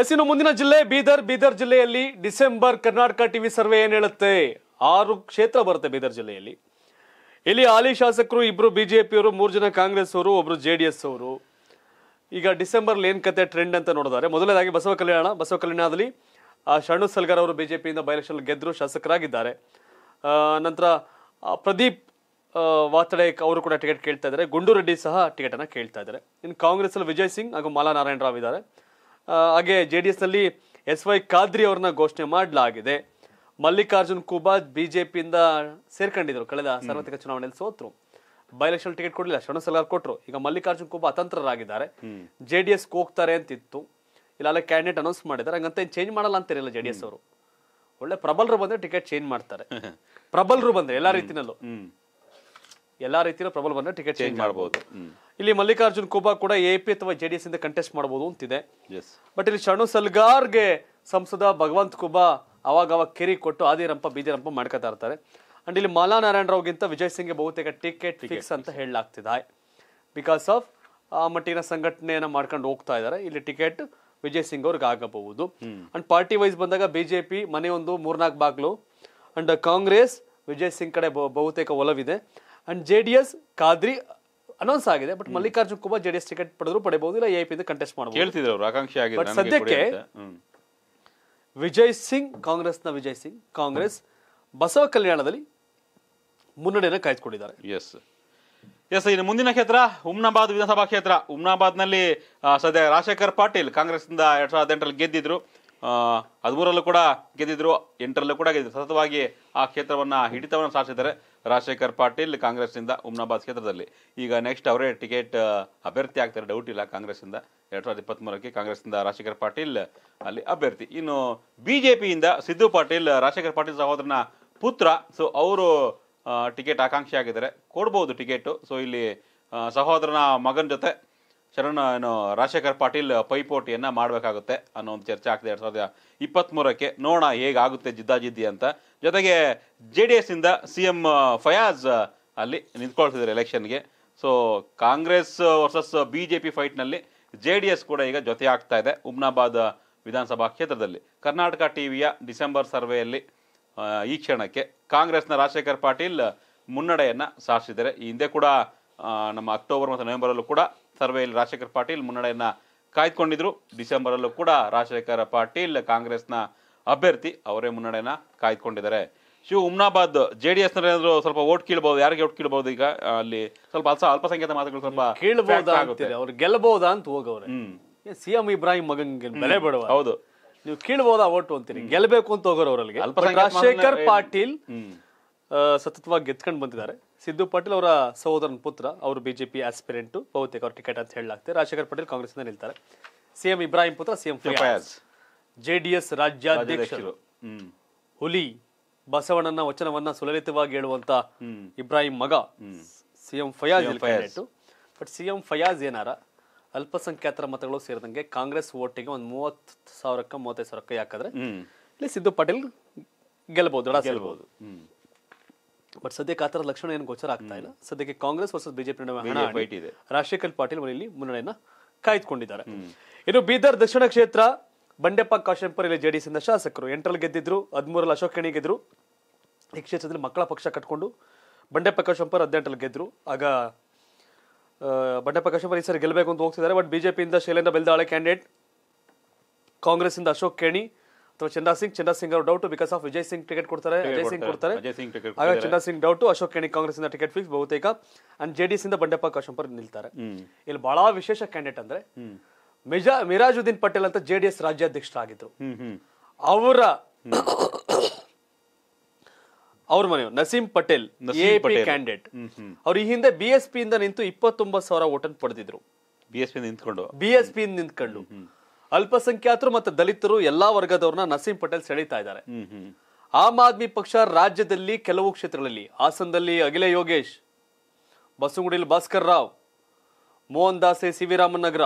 S ಇನ್ನು ಮುಂದಿನ ಜಿಲ್ಲೆ ಬೀದರ್ ಬೀದರ್ ಜಿಲ್ಲೆಯಲ್ಲಿ ಡಿಸೆಂಬರ್ ಕರ್ನಾಟಕ ಟಿವಿ ಸರ್ವೆ ಏನ್ ಹೇಳುತ್ತೆ ಆರು ಕ್ಷೇತ್ರ ಬರುತ್ತೆ ಬೀದರ್ ಜಿಲ್ಲೆಯಲ್ಲಿ ಇಲ್ಲಿ ಹಾಲಿ ಶಾಸಕರು ಇಬ್ರು ಬಿಜೆಪಿಯವರು ಮೂರು ಜನ ಕಾಂಗ್ರೆಸ್ ಅವರು ಒಬ್ರು ಜೆ ಡಿ ಎಸ್ ಅವರು ಈಗ ಡಿಸೆಂಬರ್ ಏನ್ ಕತೆ ಟ್ರೆಂಡ್ ಅಂತ ನೋಡಿದ್ದಾರೆ ಮೊದಲನೇದಾಗಿ ಬಸವ ಕಲ್ಯಾಣ ಬಸವ ಕಲ್ಯಾಣದಲ್ಲಿ ಶರಣು ಸಲ್ಗಾರ್ ಅವರು ಬಿಜೆಪಿಯಿಂದ ಬೈಲಕ್ಷನ್ ಗೆದ್ದರು ಶಾಸಕರಾಗಿದ್ದಾರೆ ನಂತರ ಪ್ರದೀಪ್ ವಾತಡೇಕ್ ಅವರು ಕೂಡ ಟಿಕೆಟ್ ಕೇಳ್ತಾ ಇದ್ದಾರೆ ಗುಂಡೂರೆಡ್ಡಿ ಸಹ ಟಿಕೆಟನ್ನು ಕೇಳ್ತಾ ಇದ್ದಾರೆ ಇನ್ನು ಕಾಂಗ್ರೆಸ್ಸಲ್ಲಿ ವಿಜಯ್ ಸಿಂಗ್ ಹಾಗೂ ಮಾಲಾ ನಾರಾಯಣ ರಾವ್ ಇದ್ದಾರೆ ಹಾಗೆ ಜೆ ಡಿ ಎಸ್ನಲ್ಲಿ ಎಸ್ ವೈ ಖಾದ್ರಿ ಅವ್ರನ್ನ ಘೋಷಣೆ ಮಾಡಲಾಗಿದೆ ಮಲ್ಲಿಕಾರ್ಜುನ್ ಕುಬಾ ಬಿಜೆಪಿಯಿಂದ ಸೇರ್ಕೊಂಡಿದ್ರು ಕಳೆದ ಸಾರ್ವತ್ರಿಕ ಚುನಾವಣೆಯಲ್ಲಿ ಸೋತರು ಬೈಲೆಕ್ಷನ್ ಟಿಕೆಟ್ ಕೊಡಲಿಲ್ಲ ಶರಣ ಸಲಹಾರ್ ಕೊಟ್ಟರು ಈಗ ಮಲ್ಲಿಕಾರ್ಜುನ್ ಕುಬಾ ಅತಂತ್ರರಾಗಿದ್ದಾರೆ ಜೆ ಡಿ ಎಸ್ಗೆ ಹೋಗ್ತಾರೆ ಅಂತಿತ್ತು ಇಲ್ಲ ಕ್ಯಾಂಡಿಡೇಟ್ ಅನೌನ್ಸ್ ಮಾಡಿದ್ದಾರೆ ಹಂಗಂತ ಚೇಂಜ್ ಮಾಡಲ್ಲ ಅಂತಿರಲ್ಲ ಜೆ ಡಿ ಎಸ್ ಅವರು ಒಳ್ಳೆ ಪ್ರಬಲರು ಬಂದ್ರೆ ಟಿಕೆಟ್ ಚೇಂಜ್ ಮಾಡ್ತಾರೆ ಪ್ರಬಲರು ಬಂದ್ರೆ ಎಲ್ಲಾ ರೀತಿಯಲ್ಲೂ ಎಲ್ಲಾ ರೀತಿಯ ಪ್ರಬಲವನ್ನ ಟಿಕೆಟ್ ಚೇಂಜ್ ಮಾಡಬಹುದು ಇಲ್ಲಿ ಮಲ್ಲಿಕಾರ್ಜುನ್ ಕುಬಾ ಕೂಡ ಎ ಪಿ ಅಥವಾ ಜೆಡಿಎಸ್ ಇಂದ ಕಂಟೆಸ್ಟ್ ಮಾಡಬಹುದು ಅಂತಿದೆ ಬಟ್ ಇಲ್ಲಿ ಶರಣು ಸಲ್ಗಾರ್ಗೆ ಸಂಸದ ಭಗವಂತ್ ಕುಬಾ ಅವಾಗ ಅವಾಗ ಕೆರಿ ಕೊಟ್ಟು ಆದಿರಂಪ ಬೀದಿರಂಪ ಮಾಡ್ಕೋತಾ ಇರ್ತಾರೆ ಅಂಡ್ ಇಲ್ಲಿ ಮಾಲಾ ನಾರಾಯಣ ಗಿಂತ ವಿಜಯ್ ಸಿಂಗ್ ಬಹುತೇಕ ಟಿಕೆಟ್ ಫಿಕ್ಸ್ ಅಂತ ಹೇಳಲಾಗ್ತಿದೆ ಬಿಕಾಸ್ ಆಫ್ ಆ ಮಟ್ಟಿನ ಸಂಘಟನೆಯನ್ನ ಮಾಡ್ಕೊಂಡು ಹೋಗ್ತಾ ಇದ್ದಾರೆ ಇಲ್ಲಿ ಟಿಕೆಟ್ ವಿಜಯ್ ಸಿಂಗ್ ಅವ್ರಿಗೆ ಆಗಬಹುದು ಅಂಡ್ ಪಾರ್ಟಿ ವೈಸ್ ಬಂದಾಗ ಬಿಜೆಪಿ ಮನೆಯೊಂದು ಮೂರ್ನಾಲ್ಕು ಬಾಗ್ಲು ಅಂಡ್ ಕಾಂಗ್ರೆಸ್ ವಿಜಯ್ ಸಿಂಗ್ ಕಡೆ ಬಹುತೇಕ ಒಲವಿದೆ and J D S Khadri announce ಆಗಿದೆ but Mallikarjun Kumar J D S ticket ಪಡೆದ್ರು ಪಡೆಯಬಹುದು ಇಲ್ಲ ಎ ಕಂಟೆಸ್ಟ್ ಮಾಡಬಹುದು ಸದ್ಯಕ್ಕೆ ವಿಜಯ್ ಸಿಂಗ್ ಕಾಂಗ್ರೆಸ್ನ ವಿಜಯ್ ಸಿಂಗ್ ಕಾಂಗ್ರೆಸ್ ಬಸವ ಕಲ್ಯಾಣದಲ್ಲಿ ಮುನ್ನಡೆಯನ್ನು ಕಾಯ್ದುಕೊಂಡಿದ್ದಾರೆ ಎಸ್ ಎಸ್ ಇನ್ನು ಮುಂದಿನ ಕ್ಷೇತ್ರ ಉಮ್ನಾಬಾದ್ ವಿಧಾನಸಭಾ ಕ್ಷೇತ್ರ ನಲ್ಲಿ ಸದ್ಯ ರಾಜಶೇಖರ್ ಪಾಟೀಲ್ ಕಾಂಗ್ರೆಸ್ನಿಂದ ಎರಡ್ ಸಾವಿರದ ಎಂಟರಲ್ಲಿ ಗೆದ್ದಿದ್ರು ಹದಿಮೂರಲ್ಲೂ ಕೂಡ ಗೆದ್ದಿದ್ರು ಎಂಟರಲ್ಲೂ ಕೂಡ ಗೆದ್ದಿದ್ರು ಸತತವಾಗಿ ಆ ಕ್ಷೇತ್ರವನ್ನು ಹಿಡಿತವನ್ನು ಸಾಧಿಸಿದ್ದಾರೆ ರಾಜಶೇಖರ್ ಪಾಟೀಲ್ ಕಾಂಗ್ರೆಸ್ನಿಂದ ಉಮ್ನಾಬಾದ್ ಕ್ಷೇತ್ರದಲ್ಲಿ ಈಗ ನೆಕ್ಸ್ಟ್ ಅವರೇ ಟಿಕೆಟ್ ಅಭ್ಯರ್ಥಿ ಆಗ್ತಾರೆ ಡೌಟ್ ಇಲ್ಲ ಕಾಂಗ್ರೆಸ್ಸಿಂದ ಎರಡು ಸಾವಿರದ ಇಪ್ಪತ್ತ್ಮೂರಕ್ಕೆ ಕಾಂಗ್ರೆಸ್ನಿಂದ ರಾಜಶೇಖರ್ ಪಾಟೀಲ್ ಅಲ್ಲಿ ಅಭ್ಯರ್ಥಿ ಇನ್ನು ಬಿ ಜೆ ಪಿಯಿಂದ ಸಿದ್ದು ಪಾಟೀಲ್ ರಾಜಶೇಖರ್ ಪಾಟೀಲ್ ಸಹೋದರನ ಪುತ್ರ ಸೊ ಅವರು ಟಿಕೆಟ್ ಆಕಾಂಕ್ಷಿ ಆಗಿದ್ದಾರೆ ಕೊಡ್ಬೋದು ಟಿಕೆಟು ಸೊ ಇಲ್ಲಿ ಸಹೋದರನ ಮಗನ ಜೊತೆ ಶರಣ ಏನು ರಾಜಶೇಖರ್ ಪಾಟೀಲ್ ಪೈಪೋಟಿಯನ್ನು ಮಾಡಬೇಕಾಗುತ್ತೆ ಅನ್ನೋ ಒಂದು ಚರ್ಚೆ ಆಗ್ತದೆ ಎರಡು ಸಾವಿರದ ಇಪ್ಪತ್ತ್ಮೂರಕ್ಕೆ ನೋಡೋಣ ಹೇಗಾಗುತ್ತೆ ಜಿದ್ದಾಜಿದ್ದಿ ಅಂತ ಜೊತೆಗೆ ಜೆ ಡಿ ಇಂದ ಸಿ ಎಮ್ ಫಯಾಜ್ ಅಲ್ಲಿ ನಿಂತ್ಕೊಳ್ತಿದ್ದಾರೆ ಎಲೆಕ್ಷನ್ಗೆ so Congress versus B J P ಫೈಟ್ನಲ್ಲಿ ಜೆ ಡಿ ಎಸ್ ಕೂಡ ಈಗ ಜೊತೆ ಆಗ್ತಾ ಇದೆ ಉಮ್ನಾಬಾದ್ ವಿಧಾನಸಭಾ ಕ್ಷೇತ್ರದಲ್ಲಿ ಕರ್ನಾಟಕ ಟಿ ವಿಯ ಡಿಸೆಂಬರ್ ಸರ್ವೆಯಲ್ಲಿ ಈ ಕ್ಷಣಕ್ಕೆ ಕಾಂಗ್ರೆಸ್ನ ರಾಜಶೇಖರ್ ಪಾಟೀಲ್ ಮುನ್ನಡೆಯನ್ನು ಸಾರಿಸಿದ್ದಾರೆ ಈ ಹಿಂದೆ ಕೂಡ ನಮ್ಮ ಅಕ್ಟೋಬರ್ ಮತ್ತು ನವೆಂಬರಲ್ಲೂ ಕೂಡ ಸರ್ವೆಯಲ್ಲಿ ರಾಜಶೇಖರ್ ಪಾಟೀಲ್ ಮುನ್ನಡೆಯನ್ನ ಕಾಯ್ದುಕೊಂಡಿದ್ರು ಡಿಸೆಂಬರಲ್ಲೂ ಕೂಡ ರಾಜಶೇಖರ್ ಪಾಟೀಲ್ ಕಾಂಗ್ರೆಸ್ನ ಅಭ್ಯರ್ಥಿ ಅವರೇ ಮುನ್ನಡೆಯನ್ನ ಕಾಯ್ದುಕೊಂಡಿದ್ದಾರೆ ಶಿವ ಉಮ್ನಾಬಾದ್ ಜೆ ಡಿ ಎಸ್ ಸ್ವಲ್ಪ ಓಟ್ ಕೀಳ್ಬಹುದು ಯಾರಿಗೆ ಓಟ್ ಕೀಳ್ಬಹುದು ಈಗ ಅಲ್ಲಿ ಸ್ವಲ್ಪ ಅಲ್ಪಸಂಖ್ಯಾತ ಮಾತುಗಳು ಸ್ವಲ್ಪ ಕೀಳ್ಬಹುದಾ ಅವ್ರು ಗೆಲ್ಲಬಹುದಾ ಅಂತ ಹೋಗವ್ರೆ ಸಿಎಂ ಇಬ್ರಾಹಿಂ ಮಗನ್ ಬೆಲೆ ಬಿಡುವ ಹೌದು ನೀವು ಕೀಳಬಹುದಾ ಓಟು ಅಂತೀರಿ ಗೆಲ್ಲಬೇಕು ಅಂತ ಹೋಗೋರು ಅವರಲ್ಲಿ ರಾಜಶೇಖರ್ ಪಾಟೀಲ್ ಸತತವಾಗಿ ಗೆದ್ಕೊಂಡು ಬಂದಿದ್ದಾರೆ ಸಿದ್ದು ಪಾಟೀಲ್ ಅವರ ಸಹೋದರನ ಪುತ್ರ ಅವರು ಬಿಜೆಪಿ ಆಸ್ಪಿರೆಂಟು ಬಹುತೇಕ ಅವ್ರ ಟಿಕೆಟ್ ಅಂತ ಹೇಳಲಾಗ್ತದೆ ರಾಜಶೇಖರ್ ಪಾಟೀಲ್ ಕಾಂಗ್ರೆಸ್ನಿಂದ ನಿಲ್ತಾರೆ ಸಿಎಂ ಇಬ್ರಾಹಿಂ ಪುತ್ರ ಸಿಎಂ ಫಯಾಜ್ ಜೆಡಿಎಸ್ ರಾಜ್ಯಾಧ್ಯಕ್ಷರು ಹುಲಿ ಬಸವಣ್ಣನ ವಚನವನ್ನ ಸುಲಲಿತವಾಗಿ ಹೇಳುವಂತ ಇಬ್ರಾಹಿಂ ಮಗ CM Fayaz but CM Fayaz ಏನಾರ ಅಲ್ಪಸಂಖ್ಯಾತರ ಮತಗಳು ಸೇರಿದಂಗೆ ಕಾಂಗ್ರೆಸ್ ಓಟಿಗೆ ಒಂದು ಮೂವತ್ತು ಸಾವಿರಕ್ಕ ಮೂವತ್ತೈದು ಸಾವಿರಕ್ಕ ಯಾಕಂದ್ರೆ ಇಲ್ಲಿ ಸಿದ್ದು ಪಾಟೀಲ್ ಗೆಲ್ಲಬಹುದು ಗೆಲ್ಲಬಹುದು ಬಟ್ ಸದ್ಯಕ್ಕೆ ಆ ಲಕ್ಷಣ ಏನು ಗೋಚರ ಆಗ್ತಾ ಇಲ್ಲ ಸದ್ಯಕ್ಕೆ ಕಾಂಗ್ರೆಸ್ ವರ್ಸಸ್ ಬಿಜೆಪಿ ನಡುವೆ ರಾಜಶೇಖರ್ ಪಾಟೀಲ್ ಮನೆಯಲ್ಲಿ ಮುನ್ನಡೆಯನ್ನ ಕಾಯ್ದುಕೊಂಡಿದ್ದಾರೆ ಇನ್ನು ಬೀದರ್ ದಕ್ಷಿಣ ಕ್ಷೇತ್ರ ಬಂಡೆಪ್ಪ ಕಾಶೆಂಪರ್ ಇಲ್ಲಿ ಜೆಡಿಎಸ್ ಇಂದ ಶಾಸಕರು ಎಂಟರಲ್ಲಿ ಗೆದ್ದಿದ್ರು ಹದಿಮೂರಲ್ಲಿ ಅಶೋಕ್ ಕೇಣಿ ಗೆದ್ರು ಈ ಕ್ಷೇತ್ರದಲ್ಲಿ ಮಕ್ಕಳ ಪಕ್ಷ ಕಟ್ಕೊಂಡು ಬಂಡೆಪ್ಪ ಕಾಶೆಂಪರ್ ಹದಿನೆಂಟರಲ್ಲಿ ಗೆದ್ರು ಆಗ ಬಂಡೆಪ್ಪ ಕಾಶೆಂಪರ್ ಈ ಸರಿ ಗೆಲ್ಲಬೇಕು ಅಂತ ಹೋಗ್ತಿದ್ದಾರೆ ಬಟ್ ಬಿಜೆಪಿಯಿಂದ ಶೈಲೇಂದ್ರ ಬೆಲ್ದಾಳೆ ಕ್ಯಾಂಡಿಡೇಟ್ ಕಾಂಗ್ರೆಸ್ ಇಂದ ಅಶೋಕ್ ಕೇಣಿ ಅಥವಾ ಚಂದಾ ಸಿಂಗ್ ಚಂದ್ರ ಸಿಂಗ್ ಅವರು doubt because of Vijay Singh ticket ಕೊಡ್ತಾರೆ ವಿಜಯ್ ಸಿಂಗ್ ಕೊಡ್ತಾರೆ ಹಾಗಾಗಿ ಚಂದ್ರ ಸಿಂಗ್ ಡೌಟ್ ಅಶೋಕ್ ಕೇಣಿ ಕಾಂಗ್ರೆಸ್ ಇಂದ ಟಿಕೆಟ್ ಫಿಕ್ಸ್ ಬಹುತೇಕ ಅಂಡ್ ಜೆಡಿಎಸ್ ಇಂದ ಬಂಡೆಪ್ಪ ಕಾಶಂಪರ್ ನಿಲ್ತಾರೆ ಇಲ್ಲಿ ಬಹಳ ವಿಶೇಷ ಕ್ಯಾಂಡಿಡೇಟ್ ಅಂದ್ರೆ ಮಿಜಾ ಮಿರಾಜುದ್ದೀನ್ ಪಟೇಲ್ ಅಂತ ಜೆಡಿಎಸ್ ರಾಜ್ಯಾಧ್ಯಕ್ಷರಾಗಿದ್ರು ಅವರ ಅವ್ರ ಮನೆಯವರು ನಸೀಂ ಪಟೇಲ್ ಕ್ಯಾಂಡಿಡೇಟ್ ಅವ್ರು ಈ ಹಿಂದೆ ಬಿ ಎಸ್ ಪಿ ಇಂದ ನಿಂತು ಇಪ್ಪತ್ತೊಂಬತ್ತು ಸಾವಿರ ಓಟನ್ ಪಡೆದಿದ್ರು ಬಿ ಎಸ್ ಪಿ ನಿಂತ್ಕೊಂಡು ಬಿ ಎಸ್ ಪಿ ನಿಂತ್ಕೊಂಡು ಅಲ್ಪಸಂಖ್ಯಾತರು ಮತ್ತು ದಲಿತರು ಎಲ್ಲಾ ವರ್ಗದವ್ರನ್ನ ನಸೀಂ ಪಟೇಲ್ ಸೆಳೀತಾ ಇದ್ದಾರೆ ಆಮ್ ಆದ್ಮಿ ಪಕ್ಷ ರಾಜ್ಯದಲ್ಲಿ ಕೆಲವು ಕ್ಷೇತ್ರಗಳಲ್ಲಿ ಹಾಸನದಲ್ಲಿ ಅಗಿಲೆ ಯೋಗೇಶ್ ಬಸವಗುಡಿಲಿ ಭಾಸ್ಕರ್ ರಾವ್ ಮೋಹನ್ ದಾಸೆ C V Raman Nagar